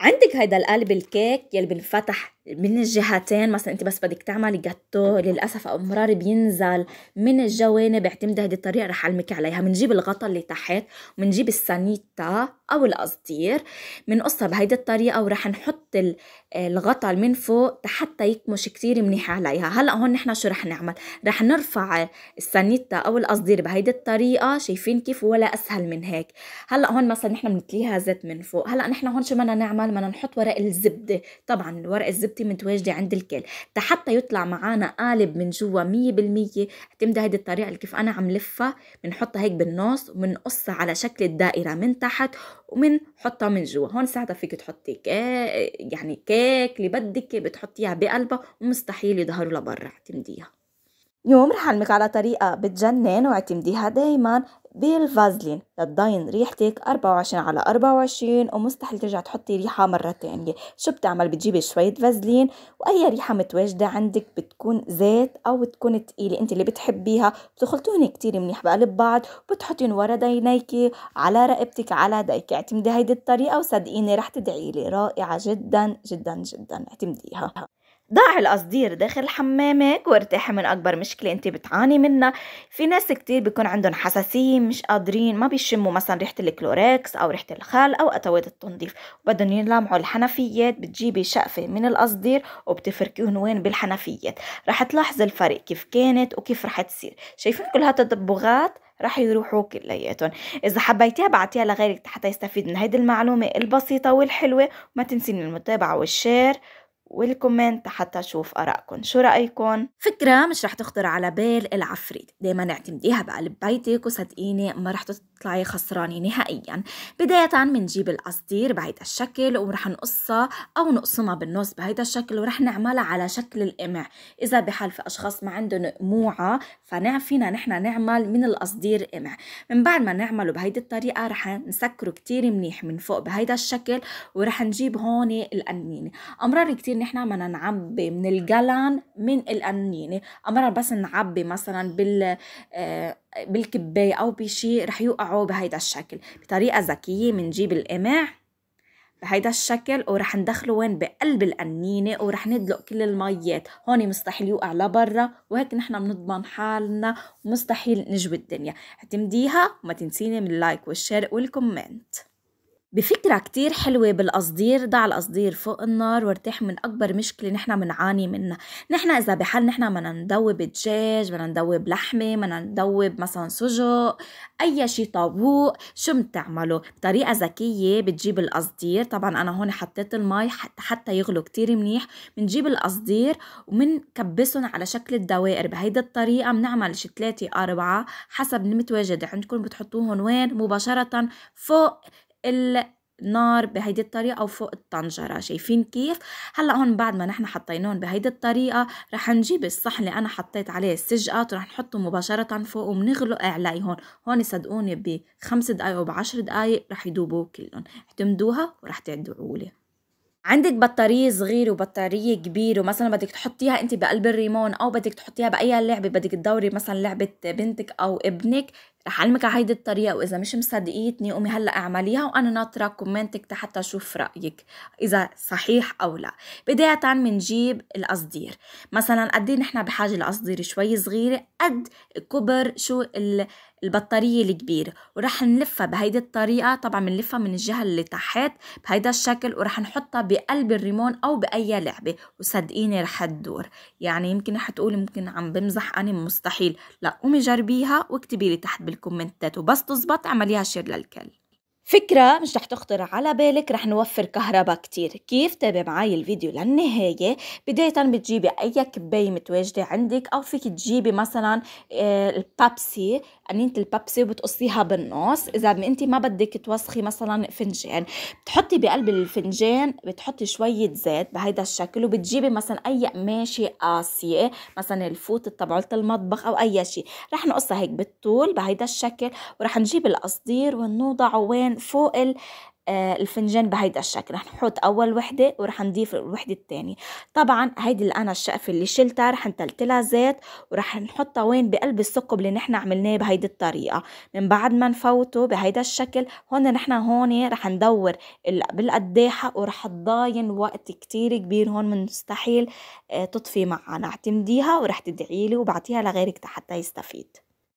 عندك هيدا القلب الكيك يلي بنفتح من الجهتين مثلا انت بس بدك تعملي جاتو للاسف امرار بينزل من الجوانب اعتمدي هذه الطريقه رح علمك عليها بنجيب الغطا اللي تحت وبنجيب السانيتا او القصدير بنقصها بهيدي الطريقه ورح نحط الغطا من فوق حتى يكمش كثير منيح عليها هلا هون نحن شو رح نعمل رح نرفع السانيتا او القصدير بهيدي الطريقه شايفين كيف ولا اسهل من هيك هلا هون مثلا نحن بنتليها زيت من فوق هلا نحن هون شو بدنا نعمل بدنا نحط ورق الزبده طبعا ورق الزبده انت متواجده عند الكل حتى يطلع معانا قالب من جوا 100% اعتمد هذه الطريقه اللي كيف انا عم لفها بنحطها هيك بالنص وبنقصها على شكل الدائره من تحت وبنحطها من جوا هون ساعتها فيك تحطي كيك يعني كيك اللي بدك بتحطيها بقلبها ومستحيل يظهروا لبرا اعتمديها اليوم رح أعلمك على طريقة بتجنن واعتمديها دايما بالفازلين لتضاين ريحتك 24 على 24 ومستحيل ترجع تحطي ريحة مرة تانية شو بتعمل بتجيبي شوية فازلين وأي ريحة متواجدة عندك بتكون زيت أو تكون تقيلة أنت اللي بتحبيها بتخلطون كتير منيح بقلب بعض وبتحطين ورا دينيك على رقبتك على ديك اعتمدي هيدي الطريقة وصدقيني رح تدعيلي رائعة جدا جدا جدا اعتمديها ضعي القصدير داخل حمامك وارتاحي من أكبر مشكلة أنت بتعاني منها في ناس كتير بيكون عندهم حساسية مش قادرين ما بيشموا مثلا ريحة الكلوركس أو ريحة الخل أو أدوات التنظيف وبدهم يلمعوا الحنفيات بتجيبي شقفة من القصدير وبتفركيهم وين بالحنفيات رح تلاحظي الفرق كيف كانت وكيف رح تصير شايفين كل هالتدبغات رح يروحوا كلياتهم اذا حبيتيها بعتيها لغيرك حتى يستفيد من هيدي المعلومه البسيطه والحلوه وما تنسين المتابعه والشير والكومنت حتى أشوف آرائكم شو رأيكم؟ فكرة مش رح تخطر على بال العفريت دايما اعتمديها بقلب بيتك وصدقيني ما رح تطلعي خسرانة نهائيا بداية منجيب القصدير بهيدا الشكل ورح نقصها أو نقسمها بالنص بهيدا الشكل ورح نعملها على شكل القمع إذا بحال في أشخاص ما عندهم قموعة فنعفينا نحن نعمل من القصدير قمع من بعد ما نعمله بهيدي الطريقة رح نسكره كتير منيح من فوق بهيدا الشكل ورح نجيب هون القنينة أمرار كتير نحن بدنا نعبي من القلن من القنينة أمرار بس نعبي مثلا بال آه بالكباية أو بشي رح يوقعوا بهيدا الشكل بطريقة ذكية منجيب القمع بهيدا الشكل ورح ندخله وين بقلب القنينة ورح ندلق كل الميات هون مستحيل يوقع لبرا وهيك نحن بنضمن حالنا ومستحيل نجوي الدنيا اعتمديها وما تنسيني من اللايك والشير والكومنت بفكرة كتير حلوة بالقصدير ضع القصدير فوق النار وارتاح من أكبر مشكلة نحن منعاني منها نحن إذا بحال نحن بدنا ندوب دجاج بدنا ندوب لحمة بدنا ندوب مثلا سجق أي شي طابوق شو بتعمله بطريقة ذكية بتجيب القصدير طبعا أنا هون حطيت المي حتى يغلو كتير منيح بنجيب القصدير ومنكبسهم على شكل الدوائر بهيدي الطريقة بنعمل شي ثلاثة أربعة حسب المتواجد عندكم بتحطوهم وين مباشرة فوق النار بهيدي الطريقة وفوق الطنجرة شايفين كيف؟ هلأ هون بعد ما نحن حطيناهم بهيدي الطريقة رح نجيب الصحن اللي أنا حطيت عليه السجقات ورح نحطه مباشرة فوق وبنغلق عليهم هون صدقوني بخمس دقايق وبعشر دقايق رح يدوبوا كلهم اعتمدوها ورح تعدوا لي عندك بطارية صغيرة وبطارية كبيرة مثلا بدك تحطيها انت بقلب الريمون او بدك تحطيها بأي لعبة بدك تدوري مثلا لعبة بنتك او ابنك رح أعلمك على هيدي الطريقة وإذا مش مصدقيتني قومي هلا اعمليها وأنا ناطرة كومنتك حتى أشوف رأيك إذا صحيح أو لا بداية بنجيب القصدير مثلا قد إيه نحن بحاجة لقصدير شوي صغيرة قد كبر شو البطارية الكبيرة ورح نلفها بهيدي الطريقة طبعا بنلفها من الجهة اللي تحت بهيدا الشكل ورح نحطها بقلب الريمون أو بأي لعبة وصدقيني رح تدور يعني يمكن رح تقولي ممكن عم بمزح أنا مستحيل لا قومي جربيها واكتبي لي تحت بالكومنتات وبس تزبط اعمليها شير للكل فكرة مش رح تخطر على بالك رح نوفر كهرباء كتير كيف تابع معي الفيديو للنهاية بداية بتجيبي أي كباية متواجدة عندك أو فيك تجيبي مثلا البابسي قنينة البابسي وبتقصيها يعني بالنص إذا أنت ما بدك توسخي مثلا فنجان بتحطي بقلب الفنجان بتحطي شوية زيت بهيدا الشكل وبتجيبي مثلا أي قماشة قاسية مثلا الفوت تبعولة المطبخ أو أي شيء رح نقصها هيك بالطول بهيدا الشكل ورح نجيب القصدير ونوضعه وين فوق ال آه، الفنجان بهيدا الشكل رح نحط اول وحده ورح نضيف الوحده الثانيه طبعا هيدي اللي انا الشقفه اللي شلتها رح نتلتلها زيت ورح نحطها وين بقلب الثقب اللي نحن عملناه بهيدي الطريقه من بعد ما نفوته بهيدا الشكل هون نحن هون رح ندور بالقداحه ورح تضاين وقت كتير كبير هون من مستحيل آه، تطفي معنا اعتمديها ورح تدعيلي وبعطيها لغيرك حتى يستفيد